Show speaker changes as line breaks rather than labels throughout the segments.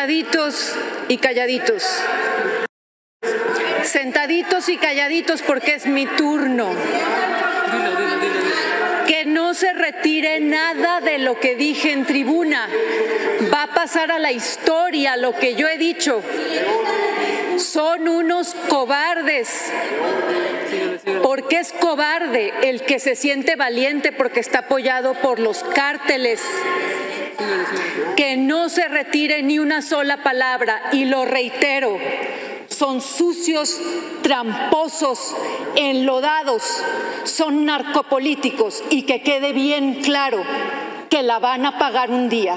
sentaditos y calladitos. Sentaditos y calladitos porque es mi turno.
Que no se retire nada de lo que dije en
tribuna. Va a pasar a la historia lo que yo he dicho. Son unos cobardes. Porque es cobarde el que se siente valiente porque está apoyado por los cárteles que no se retire ni una sola palabra, y lo reitero, son sucios, tramposos, enlodados, son narcopolíticos y que quede bien claro que la van a pagar un día.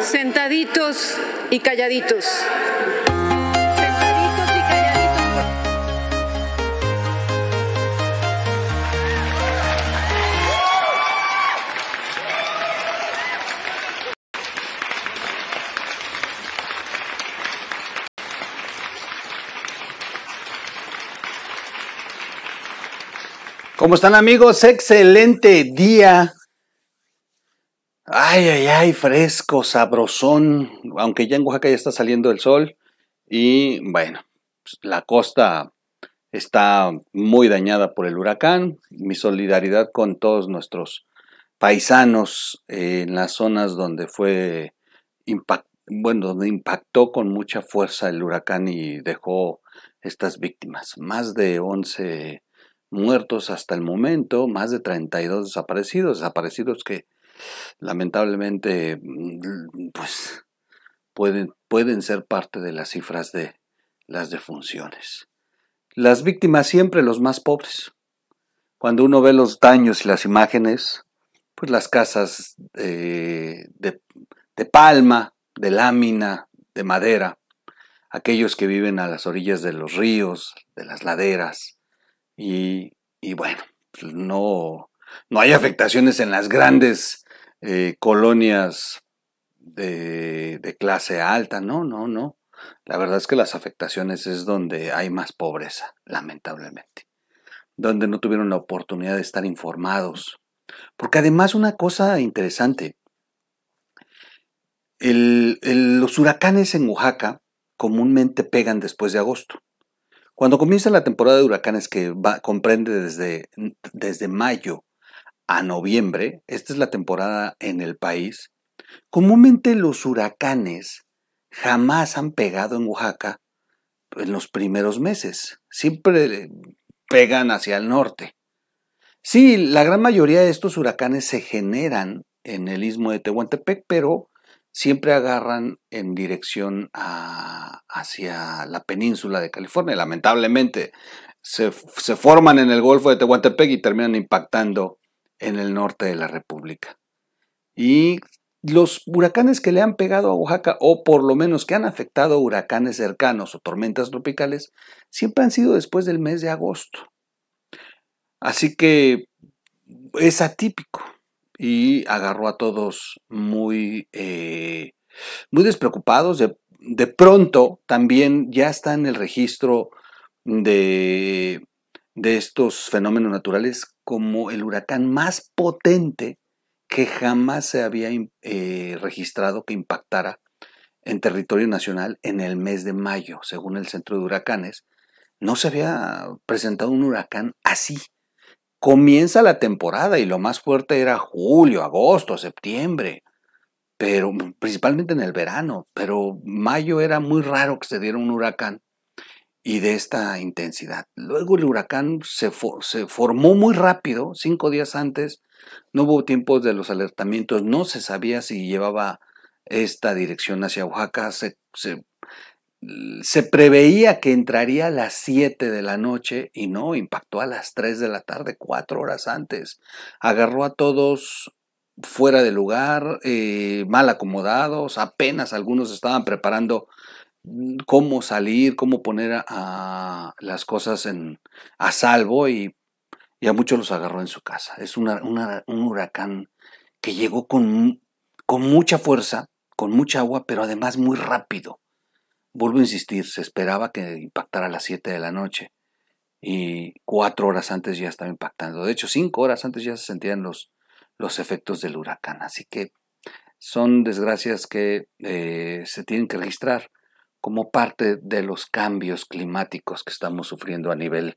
Sentaditos y calladitos.
¿Cómo están amigos? Excelente día. Ay, ay, ay, fresco, sabrosón. Aunque ya en Oaxaca ya está saliendo el sol. Y bueno, pues, la costa está muy dañada por el huracán. Mi solidaridad con todos nuestros paisanos en las zonas donde fue bueno, donde impactó con mucha fuerza el huracán y dejó estas víctimas. Más de 11 muertos hasta el momento, más de 32 desaparecidos, desaparecidos que lamentablemente mm, pues pueden, pueden ser parte de las cifras de las defunciones. Las víctimas siempre los más pobres. Cuando uno ve los daños y las imágenes, pues las casas eh, de, de palma, de lámina, de madera, aquellos que viven a las orillas de los ríos, de las laderas, y, bueno, pues, no, no hay afectaciones en las grandes eh, colonias de, clase alta, no, no, no. La verdad es que las afectaciones es donde hay más pobreza, lamentablemente, donde no tuvieron la oportunidad de estar informados. Porque además una cosa interesante, los huracanes en Oaxaca comúnmente pegan después de agosto. Cuando comienza la temporada de huracanes que comprende desde, desde mayo a noviembre, esta es la temporada en el país, comúnmente los huracanes jamás han pegado en Oaxaca en los primeros meses, siempre pegan hacia el norte. Sí, la gran mayoría de estos huracanes se generan en el istmo de Tehuantepec, pero siempre agarran en dirección hacia la península de California. Lamentablemente, se, se, forman en el Golfo de Tehuantepec y terminan impactando en el norte de la República. Y los huracanes que le han pegado a Oaxaca, o por lo menos que han afectado huracanes cercanos o tormentas tropicales, siempre han sido después del mes de agosto. Así que es atípico y agarró a todos muy, eh, muy despreocupados. De, pronto también ya está en el registro de, de estos fenómenos naturales como el huracán más potente que jamás se había eh, registrado que impactara en territorio nacional en el mes de mayo, según el Centro de Huracanes. No se había presentado un huracán así comienza la temporada y lo más fuerte era julio, agosto, septiembre, pero principalmente en el verano, pero mayo era muy raro que se diera un huracán y de esta intensidad. Luego el huracán se, se formó muy rápido, cinco días antes, no hubo tiempos de los alertamientos, no se sabía si llevaba esta dirección hacia Oaxaca, se preveía que entraría a las 7 de la noche y no, impactó a las 3 de la tarde, cuatro horas antes. Agarró a todos fuera de lugar, eh, mal acomodados, apenas algunos estaban preparando mm, cómo salir, cómo poner las cosas a salvo y, a muchos los agarró en su casa. Es un huracán que llegó con mucha fuerza, con mucha agua, pero además muy rápido Vuelvo a insistir, se esperaba que impactara a las 7 de la noche y cuatro horas antes ya estaba impactando. De hecho, cinco horas antes ya se sentían los, los efectos del huracán. Así que son desgracias que eh, se tienen que registrar como parte de los cambios climáticos que estamos sufriendo a nivel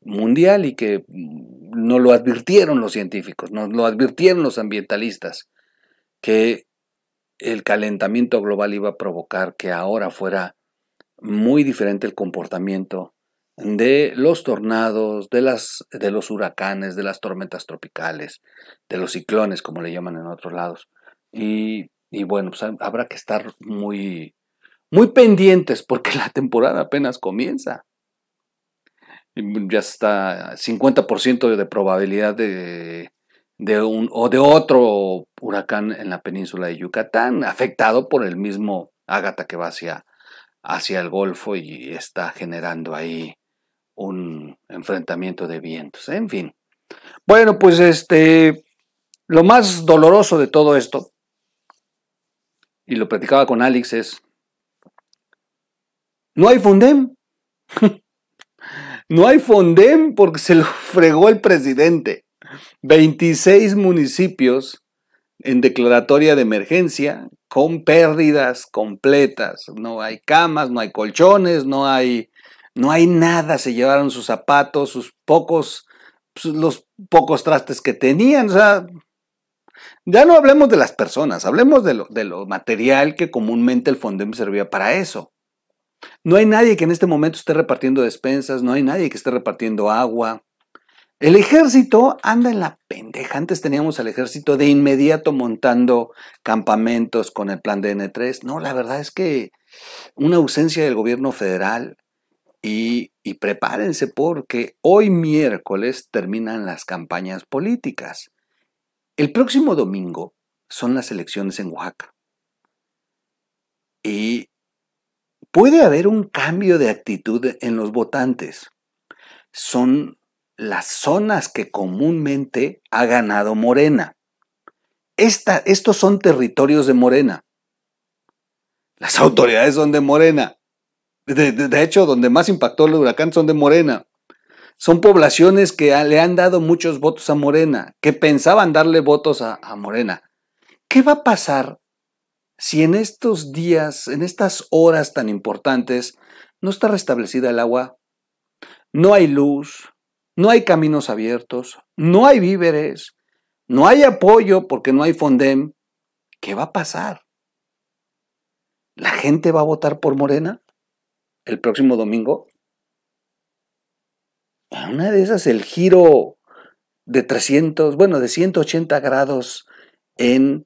mundial y que mm, no lo advirtieron los científicos, no lo advirtieron los ambientalistas, que el calentamiento global iba a provocar que ahora fuera muy diferente el comportamiento de los tornados, de, las, de los huracanes, de las tormentas tropicales, de los ciclones, como le llaman en otros lados. Y, bueno, pues, habrá que estar muy, muy pendientes porque la temporada apenas comienza. Mm, ya está 50% de probabilidad de, un o de otro huracán en la península de Yucatán, afectado por el mismo Ágata que va hacia hacia el Golfo y está generando ahí un enfrentamiento de vientos. En fin. Bueno, pues este, lo más doloroso de todo esto, y lo platicaba con Alex, es, no hay Fondem. no hay Fondem porque se lo fregó el presidente. 26 municipios en declaratoria de emergencia con pérdidas completas. No hay camas, no hay colchones, no hay, no hay nada. Se llevaron sus zapatos, sus pocos, pues, los pocos trastes que tenían. O sea, ya no hablemos de las personas, hablemos de lo, de lo material que comúnmente el Fondem servía para eso. No hay nadie que en este momento esté repartiendo despensas, no hay nadie que esté repartiendo agua, el ejército anda en la pendeja. Antes teníamos al ejército de inmediato montando campamentos con el plan de N3. No, la verdad es que una ausencia del gobierno federal y, prepárense porque hoy miércoles terminan las campañas políticas. El próximo domingo son las elecciones en Oaxaca. Y puede haber un cambio de actitud en los votantes. Son las zonas que comúnmente ha ganado Morena. estos son territorios de Morena. Las autoridades son de Morena. De, hecho, donde más impactó el huracán son de Morena. Son poblaciones que le han dado muchos votos a Morena, que pensaban darle votos a, a Morena. ¿Qué va a pasar si en estos días, en estas horas tan importantes, no está restablecida el agua? No hay luz, no hay caminos abiertos, no hay víveres, no hay apoyo porque no hay Fondem, ¿qué va a pasar? ¿La gente va a votar por Morena el próximo domingo? En una de esas el giro de 300, bueno, de 180 grados en,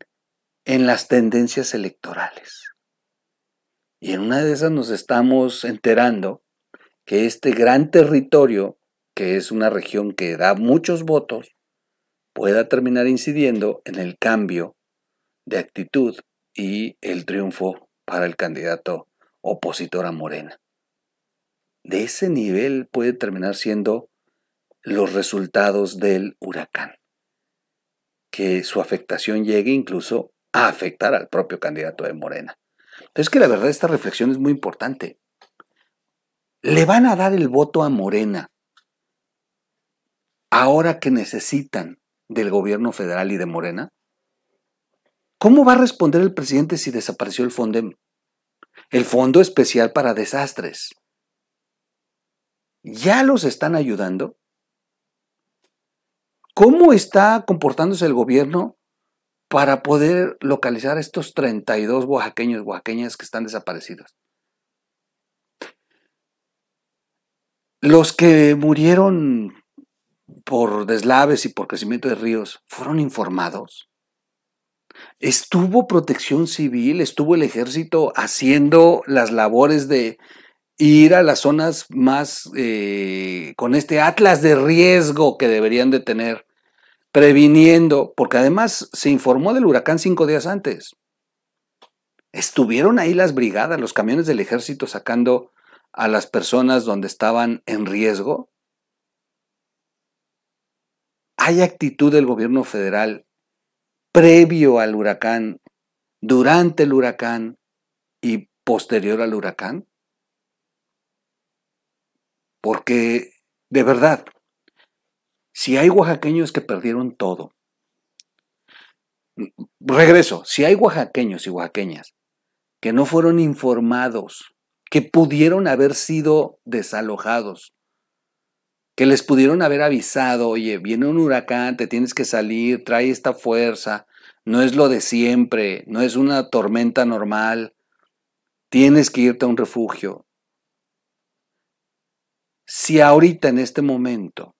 en las tendencias electorales. Y en una de esas nos estamos enterando que este gran territorio que es una región que da muchos votos, pueda terminar incidiendo en el cambio de actitud y el triunfo para el candidato opositor a Morena. De ese nivel puede terminar siendo los resultados del huracán, que su afectación llegue incluso a afectar al propio candidato de Morena. Es que la verdad esta reflexión es muy importante. ¿Le van a dar el voto a Morena ahora que necesitan del gobierno federal y de Morena? ¿Cómo va a responder el presidente si desapareció el fondo, El Fondo Especial para Desastres. ¿Ya los están ayudando? ¿Cómo está comportándose el gobierno para poder localizar a estos 32 oaxaqueños, oaxaqueñas que están desaparecidos? Los que murieron por deslaves y por crecimiento de ríos, fueron informados. Estuvo protección civil, estuvo el ejército haciendo las labores de ir a las zonas más eh, con este atlas de riesgo que deberían de tener, previniendo, porque además se informó del huracán cinco días antes. Estuvieron ahí las brigadas, los camiones del ejército sacando a las personas donde estaban en riesgo ¿Hay actitud del gobierno federal previo al huracán, durante el huracán y posterior al huracán? Porque, de verdad, si hay oaxaqueños que perdieron todo, regreso, si hay oaxaqueños y oaxaqueñas que no fueron informados, que pudieron haber sido desalojados, que les pudieron haber avisado, oye, viene un huracán, te tienes que salir, trae esta fuerza, no es lo de siempre, no es una tormenta normal, tienes que irte a un refugio. Si ahorita en este momento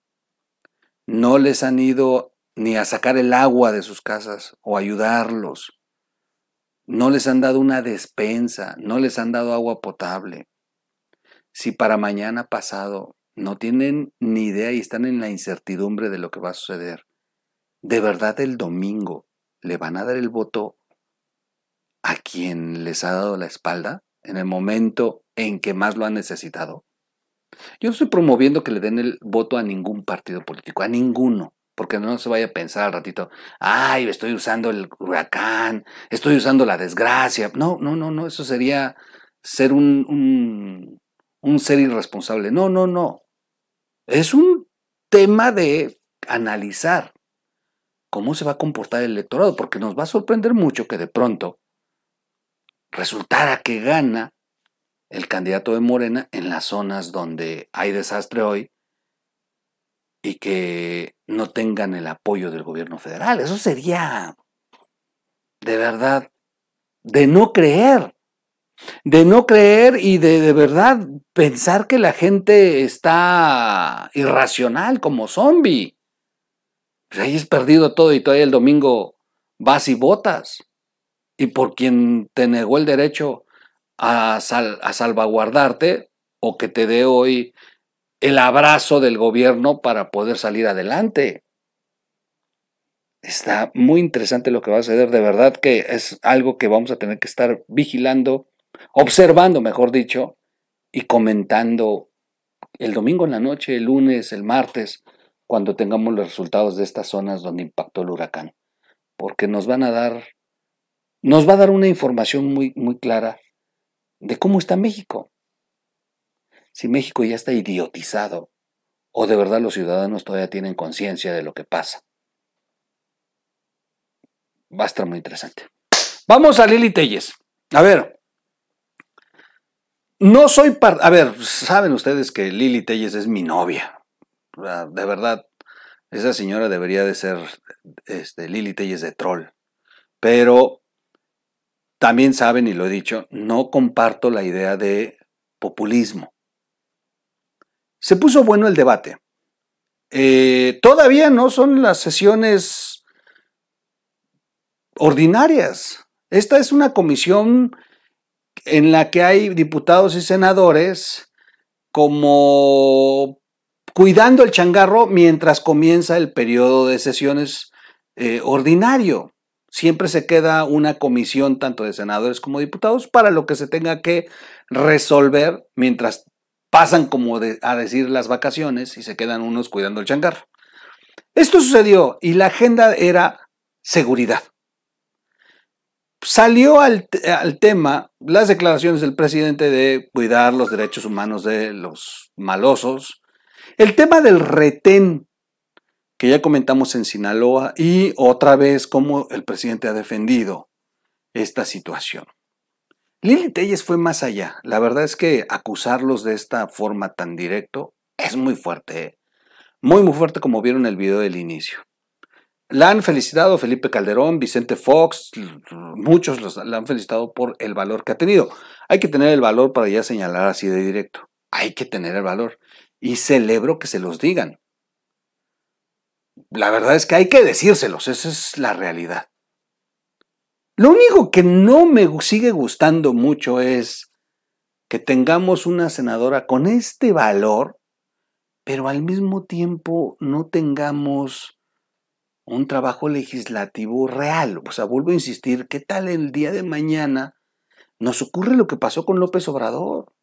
no les han ido ni a sacar el agua de sus casas o ayudarlos, no les han dado una despensa, no les han dado agua potable, si para mañana pasado no tienen ni idea y están en la incertidumbre de lo que va a suceder. De verdad el domingo le van a dar el voto a quien les ha dado la espalda en el momento en que más lo han necesitado. Yo no estoy promoviendo que le den el voto a ningún partido político, a ninguno, porque no se vaya a pensar al ratito, ay, estoy usando el huracán, estoy usando la desgracia. No, no, no, no, eso sería ser un, un, un ser irresponsable. No, no, no. Es un tema de analizar cómo se va a comportar el electorado, porque nos va a sorprender mucho que de pronto resultara que gana el candidato de Morena en las zonas donde hay desastre hoy y que no tengan el apoyo del gobierno federal. Eso sería de verdad de no creer de no creer y de de verdad pensar que la gente está irracional como zombie. Pues ahí es perdido todo y todavía el domingo vas y votas. Y por quien te negó el derecho a, a salvaguardarte o que te dé hoy el abrazo del gobierno para poder salir adelante. Está muy interesante lo que va a suceder, de verdad que es algo que vamos a tener que estar vigilando observando, mejor dicho, y comentando el domingo en la noche, el lunes, el martes, cuando tengamos los resultados de estas zonas donde impactó el huracán, porque nos van a dar, nos va a dar una información muy, muy clara de cómo está México. Si México ya está idiotizado, o de verdad los ciudadanos todavía tienen conciencia de lo que pasa. Va a estar muy interesante. Vamos a Lili Telles. A ver, no soy par A ver, saben ustedes que Lili Telles es mi novia. De verdad, esa señora debería de ser este, Lili Telles de troll. Pero también saben, y lo he dicho, no comparto la idea de populismo. Se puso bueno el debate. Eh, todavía no son las sesiones ordinarias. Esta es una comisión en la que hay diputados y senadores como cuidando el changarro mientras comienza el periodo de sesiones eh, ordinario. Siempre se queda una comisión tanto de senadores como diputados para lo que se tenga que resolver mientras pasan como a decir las vacaciones y se quedan unos cuidando el changarro. Esto sucedió y la agenda era seguridad salió al, tema las declaraciones del presidente de cuidar los derechos humanos de los malosos, el tema del retén, que ya comentamos en Sinaloa, y otra vez cómo el presidente ha defendido esta situación. Lili Telles fue más allá. La verdad es que acusarlos de esta forma tan directo es muy fuerte. ¿eh? Muy, muy fuerte como vieron el video del inicio. La han felicitado Felipe Calderón, Vicente Fox, muchos la han felicitado por el valor que ha tenido. Hay que tener el valor para ya señalar así de directo. Hay que tener el valor. Y celebro que se los digan. La verdad es que hay que decírselos, esa es la realidad. Lo único que no me sigue gustando mucho es que tengamos una senadora con este valor, pero al mismo tiempo no tengamos un trabajo legislativo real. O sea, vuelvo a insistir, ¿qué tal el día de mañana nos ocurre lo que pasó con López Obrador?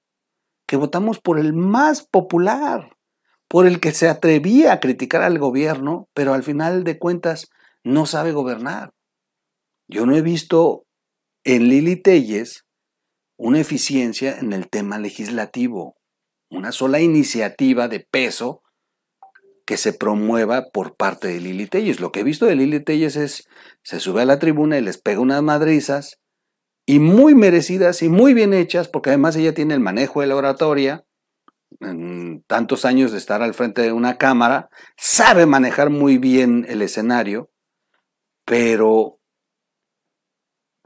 Que votamos por el más popular, por el que se atrevía a criticar al gobierno, pero al final de cuentas no sabe gobernar. Yo no he visto en Lili Telles una eficiencia en el tema legislativo, una sola iniciativa de peso que se promueva por parte de Lili Telles. Lo que he visto de Lili Telles es, se sube a la tribuna y les pega unas madrizas, y muy merecidas y muy bien hechas, porque además ella tiene el manejo de la oratoria, tantos años de estar al frente de una cámara, sabe manejar muy bien el escenario, pero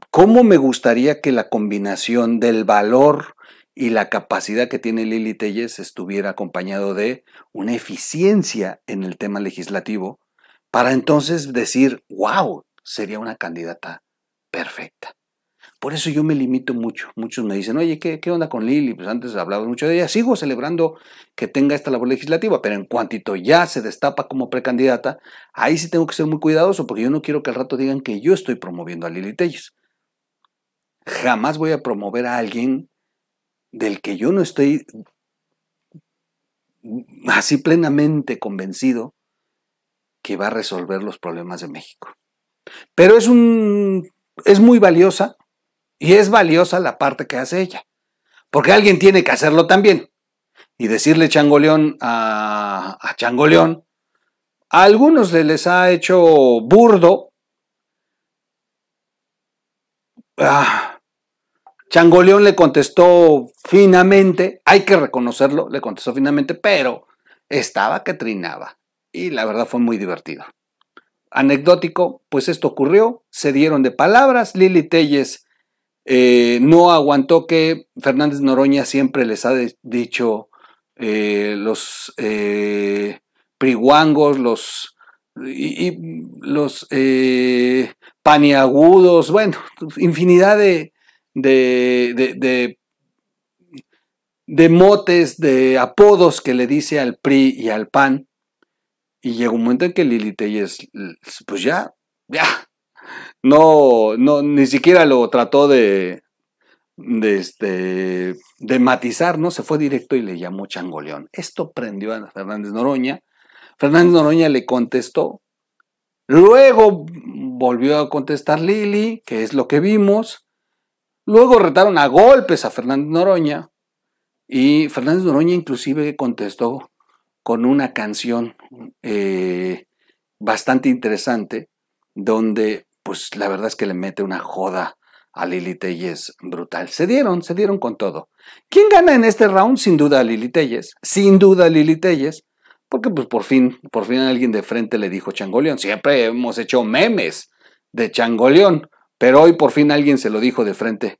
¿cómo me gustaría que la combinación del valor y la capacidad que tiene Lili Telles estuviera acompañado de una eficiencia en el tema legislativo, para entonces decir, wow, sería una candidata perfecta. Por eso yo me limito mucho. Muchos me dicen, oye, ¿qué, qué onda con Lili? Pues antes hablaba mucho de ella. Sigo celebrando que tenga esta labor legislativa, pero en cuantito ya se destapa como precandidata, ahí sí tengo que ser muy cuidadoso porque yo no quiero que al rato digan que yo estoy promoviendo a Lili Telles. Jamás voy a promover a alguien del que yo no estoy así plenamente convencido que va a resolver los problemas de México. Pero es un es muy valiosa y es valiosa la parte que hace ella, porque alguien tiene que hacerlo también. Y decirle changoleón a, a changoleón, a algunos les ha hecho burdo, ah, Changoleón le contestó finamente, hay que reconocerlo, le contestó finamente, pero estaba que trinaba. Y la verdad fue muy divertido. Anecdótico, pues esto ocurrió, se dieron de palabras, Lili Telles eh, no aguantó que Fernández Noroña siempre les ha dicho eh, los eh, los, y los eh, paniagudos, bueno, infinidad de, de, de, motes, de apodos que le dice al PRI y al PAN. Y llega un momento en que Lili Telles, pues ya, ya, no, no, ni siquiera lo trató de, de, este, de matizar, ¿no? Se fue directo y le llamó Changoleón. Esto prendió a Fernández Noroña. Fernández Noroña le contestó. Luego volvió a contestar Lili, que es lo que vimos. Luego retaron a golpes a Fernández Noroña y Fernández Noroña inclusive contestó con una canción eh, bastante interesante donde pues la verdad es que le mete una joda a Lili Telles brutal. Se dieron, se dieron con todo. ¿Quién gana en este round? Sin duda Lili Telles, sin duda Lili Telles, porque pues por fin, por fin alguien de frente le dijo Changoleón. Siempre hemos hecho memes de Changoleón, pero hoy por fin alguien se lo dijo de frente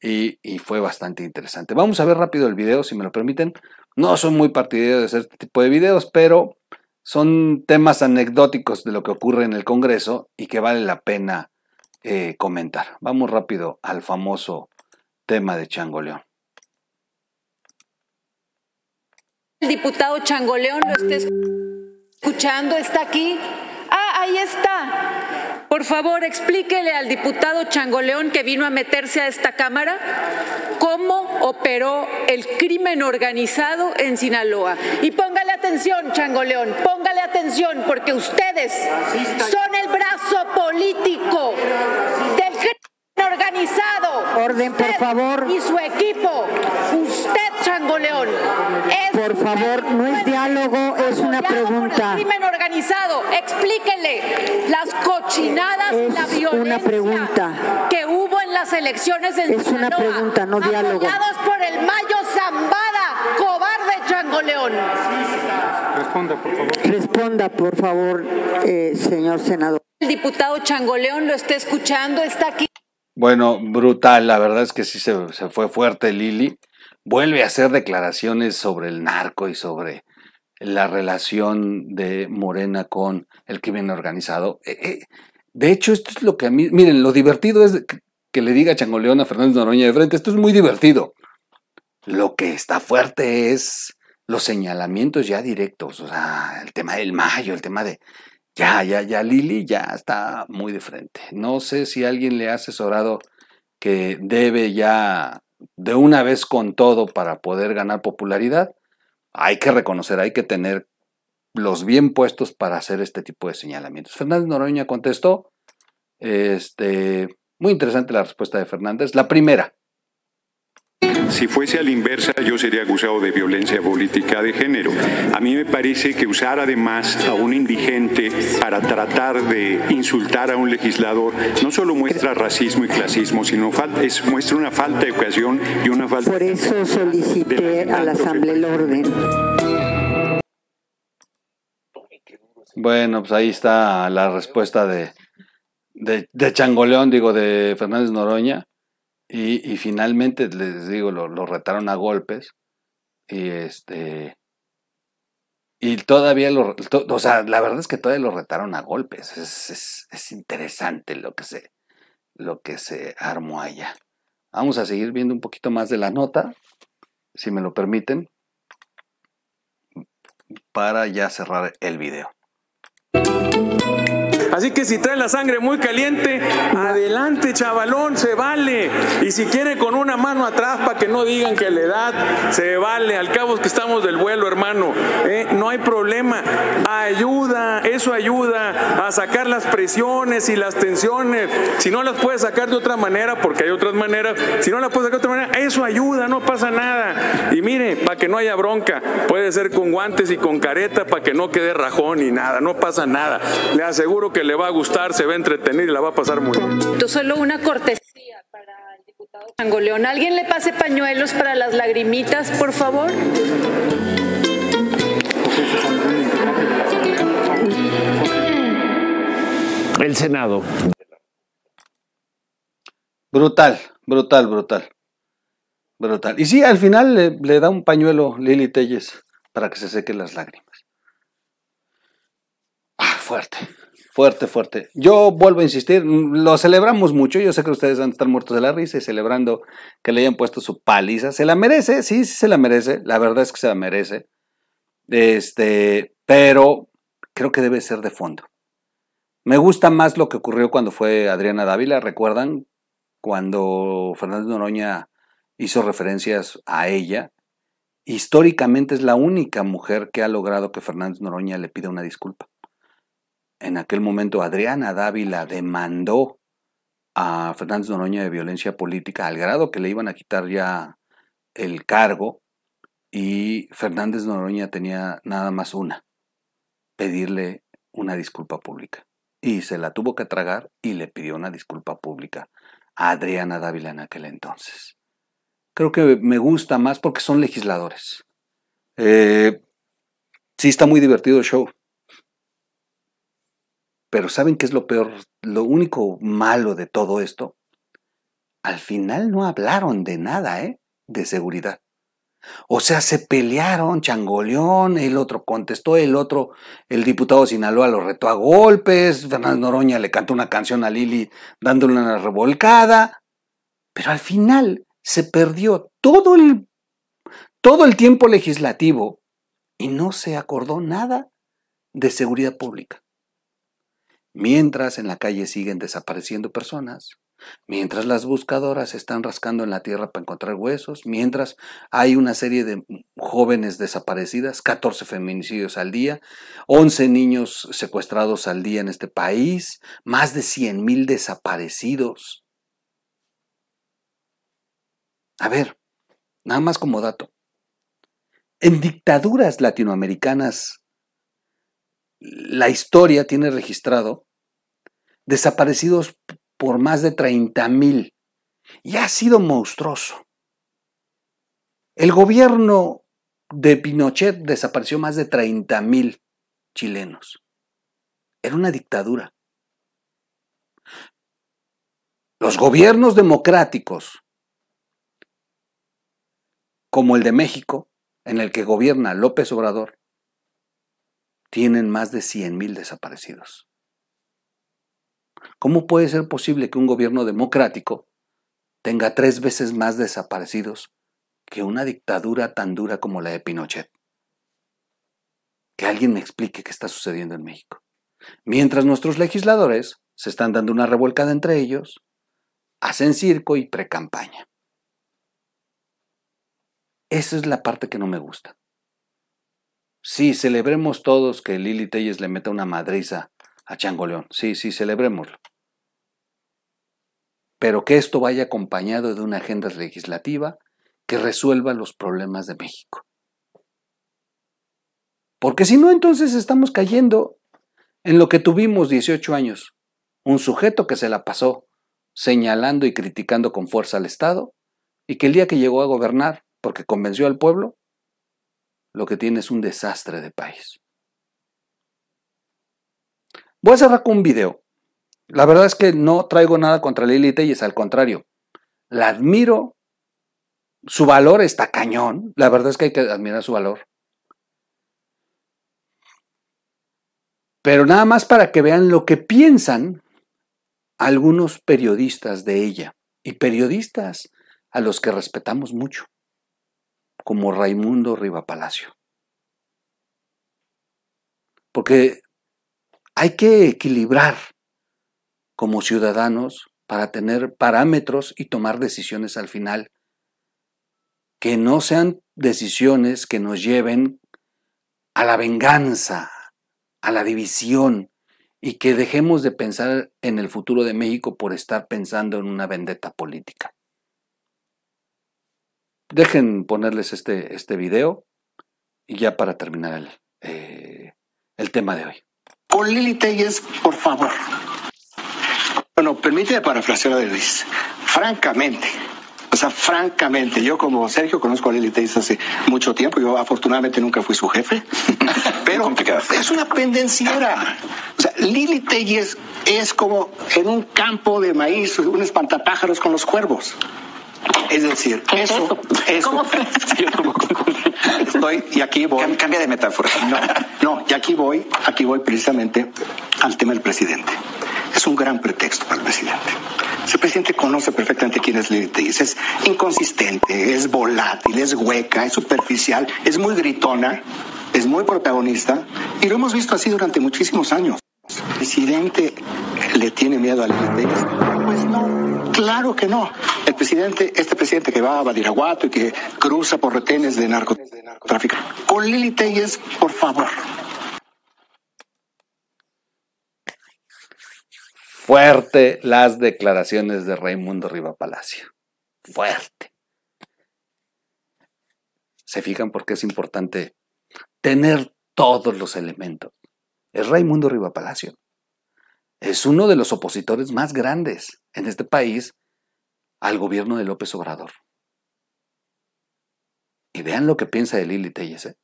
y, fue bastante interesante. Vamos a ver rápido el video, si me lo permiten. No soy muy partidario de hacer este tipo de videos, pero son temas anecdóticos de lo que ocurre en el Congreso y que vale la pena eh, comentar. Vamos rápido al famoso tema de Changoleón.
El diputado Changoleón lo está escuchando, está aquí. Ah, ahí está. Por favor, explíquele al diputado Changoleón que vino a meterse a esta Cámara cómo operó el crimen organizado en Sinaloa. Y póngale atención, Changoleón, póngale atención, porque ustedes son el brazo político del crimen organizado. Orden, por favor. Y su equipo. Usted, Changoleón, es favor, no es diálogo, es una pregunta. crimen organizado, explíquenle las cochinadas, es la violencia una pregunta. que hubo en las elecciones en Es una pregunta, no diálogo. Apoyados por el Mayo Zambada, cobarde Chango León. Responda, por favor. Responda, por favor, eh, señor senador. El diputado Changoleón lo está escuchando, está aquí.
Bueno, brutal, la verdad es que sí se, se fue fuerte Lili vuelve a hacer declaraciones sobre el narco y sobre la relación de Morena con el crimen organizado. Eh, eh, de hecho, esto es lo que a mí, miren, lo divertido es que le diga Changoleón a Fernández Noroña de frente, esto es muy divertido. Lo que está fuerte es los señalamientos ya directos, o sea, el tema del mayo, el tema de, ya, ya, ya, Lili ya está muy de frente. No sé si alguien le ha asesorado que debe ya de una vez con todo para poder ganar popularidad, hay que reconocer, hay que tener los bien puestos para hacer este tipo de señalamientos. Fernández Noroña contestó, este, muy interesante la respuesta de Fernández, la primera, si fuese a la inversa, yo sería acusado de violencia política de género. A mí me parece que usar además a un indigente para tratar de insultar a un legislador no solo muestra racismo y clasismo, sino muestra una falta de educación y una falta Por eso
solicité a la Asamblea el orden.
Bueno, pues ahí está la respuesta de, de, de Changoleón, digo, de Fernández Noroña y, finalmente, les digo, lo, retaron a golpes. Y este. Y todavía lo. o sea, la verdad es que todavía lo retaron a golpes. Es, es interesante lo que, se, lo que se armó allá. Vamos a seguir viendo un poquito más de la nota, si me lo permiten, para ya cerrar el video. Así que si trae la sangre muy caliente, adelante chavalón, se vale. Y si quiere con una mano atrás para que no digan que la edad, se vale. Al cabo es que estamos del vuelo, hermano. ¿eh? No hay problema. Ayuda, eso ayuda a sacar las presiones y las tensiones. Si no las puedes sacar de otra manera, porque hay otras maneras, si no las puedes sacar de otra manera, eso ayuda, no pasa nada. Y mire, para que no haya bronca, puede ser con guantes y con careta para que no quede rajón y nada, no pasa nada. Le aseguro que le va a gustar, se va a entretener y la va a pasar muy bien.
solo una cortesía para el diputado ¿Alguien le pase pañuelos para las lagrimitas, por favor?
El Senado. Brutal, brutal, brutal. Brutal. Y sí, al final le, da un pañuelo Lili Telles para que se sequen las lágrimas. Ah, fuerte. Fuerte, fuerte. Yo vuelvo a insistir, mm, lo celebramos mucho. Yo sé que ustedes van a estar muertos de la risa y celebrando que le hayan puesto su paliza. Se la merece, sí, se la merece. La verdad es que se la merece. Este, pero creo que debe ser de fondo. Me gusta más lo que ocurrió cuando fue Adriana Dávila. ¿Recuerdan? Cuando Fernández Noroña hizo referencias a ella. Históricamente es la única mujer que ha logrado que Fernández Noroña le pida una disculpa en aquel momento Adriana Dávila demandó a Fernández Noroña de violencia política al grado que le iban a quitar ya el cargo y Fernández Noroña tenía nada más una, pedirle una disculpa pública. Y se la tuvo que tragar y le pidió una disculpa pública a Adriana Dávila en aquel entonces. Creo que me gusta más porque son legisladores. Eh, sí está muy divertido el show. Pero ¿saben qué es lo peor? Lo único malo de todo esto. Al final no hablaron de nada, ¿eh? De seguridad. O sea, se pelearon, changoleón, el otro contestó, el otro, el diputado Sinaloa lo retó a golpes, Fernández Noroña le cantó una canción a Lili dándole una revolcada, pero al final se perdió todo el, todo el tiempo legislativo y no se acordó nada de seguridad pública. Mientras en la calle siguen desapareciendo personas, mientras las buscadoras están rascando en la tierra para encontrar huesos, mientras hay una serie de jóvenes desaparecidas, 14 feminicidios al día, 11 niños secuestrados al día en este país, más de 100 mil desaparecidos. A ver, nada más como dato. En dictaduras latinoamericanas la historia tiene registrado desaparecidos por más de 30 mil y ha sido monstruoso. El gobierno de Pinochet desapareció más de 30 mil chilenos. Era una dictadura. Los gobiernos democráticos, como el de México, en el que gobierna López Obrador, tienen más de 100.000 desaparecidos. ¿Cómo puede ser posible que un gobierno democrático tenga tres veces más desaparecidos que una dictadura tan dura como la de Pinochet? Que alguien me explique qué está sucediendo en México. Mientras nuestros legisladores se están dando una revolcada entre ellos, hacen circo y precampaña. Esa es la parte que no me gusta. Sí, celebremos todos que Lili Telles le meta una madriza a León. Sí, sí, celebremoslo. Pero que esto vaya acompañado de una agenda legislativa que resuelva los problemas de México. Porque si no, entonces estamos cayendo en lo que tuvimos 18 años. Un sujeto que se la pasó señalando y criticando con fuerza al Estado y que el día que llegó a gobernar, porque convenció al pueblo, lo que tiene es un desastre de país. Voy a cerrar con un video. La verdad es que no traigo nada contra y es al contrario. La admiro. Su valor está cañón. La verdad es que hay que admirar su valor. Pero nada más para que vean lo que piensan algunos periodistas de ella y periodistas a los que respetamos mucho como Raimundo Palacio, Porque hay que equilibrar como ciudadanos para tener parámetros y tomar decisiones al final, que no sean decisiones que nos lleven a la venganza, a la división, y que dejemos de pensar en el futuro de México por estar pensando en una vendetta política. Dejen ponerles este, este video y ya para terminar eh, el, tema de hoy. Con Lili Telles, por favor. Bueno, permíteme parafrasear a Luis. Francamente, o sea, francamente, yo como Sergio conozco a Lili Telles hace mucho tiempo. Yo afortunadamente nunca fui su jefe. Pero es una pendenciera. O sea, Lili Telles es como en un campo de maíz, un espantapájaros con los cuervos. Es decir, eso, eso. Estoy, y aquí voy. Cambia de metáfora. No, no, y aquí voy, aquí voy precisamente al tema del presidente. Es un gran pretexto para el presidente. El presidente conoce perfectamente quién es Lili Es inconsistente, es volátil, es hueca, es superficial, es muy gritona, es muy protagonista. Y lo hemos visto así durante muchísimos años. El presidente le tiene miedo a Lili Pues no. Claro que no. El presidente, este presidente que va a Badiraguato y que cruza por retenes de narcotráfico. Con Lili Telles, por favor. Fuerte las declaraciones de Raimundo Riva Palacio. Fuerte. Se fijan porque es importante tener todos los elementos. Es Raimundo Riva Palacio. Es uno de los opositores más grandes en este país al gobierno de López Obrador. Y vean lo que piensa de Lili Telles. ¿eh?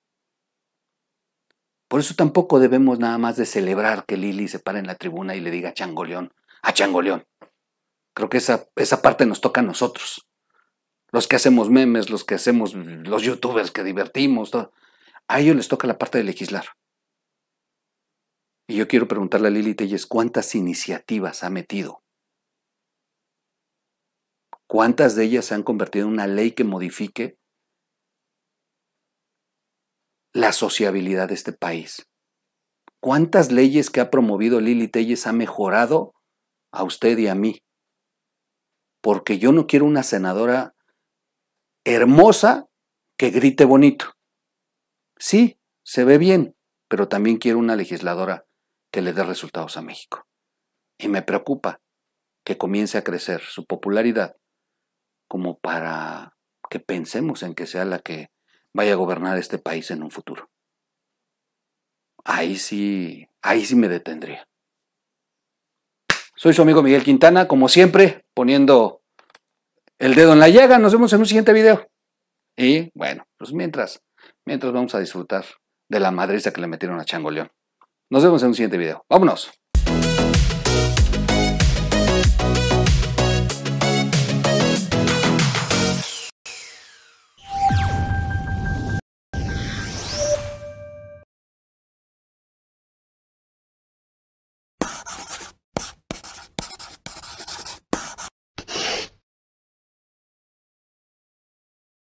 Por eso tampoco debemos nada más de celebrar que Lili se pare en la tribuna y le diga Changoleón, a Changoleón. Creo que esa, esa parte nos toca a nosotros. Los que hacemos memes, los que hacemos los youtubers que divertimos, a ellos les toca la parte de legislar. Y yo quiero preguntarle a Lili Telles cuántas iniciativas ha metido ¿Cuántas de ellas se han convertido en una ley que modifique la sociabilidad de este país? ¿Cuántas leyes que ha promovido Lili Telles ha mejorado a usted y a mí? Porque yo no quiero una senadora hermosa que grite bonito. Sí, se ve bien, pero también quiero una legisladora que le dé resultados a México. Y me preocupa que comience a crecer su popularidad como para que pensemos en que sea la que vaya a gobernar este país en un futuro. Ahí sí, ahí sí me detendría. Soy su amigo Miguel Quintana, como siempre, poniendo el dedo en la llaga. Nos vemos en un siguiente video. Y bueno, pues mientras, mientras vamos a disfrutar de la madriza que le metieron a Chango León. Nos vemos en un siguiente video. Vámonos.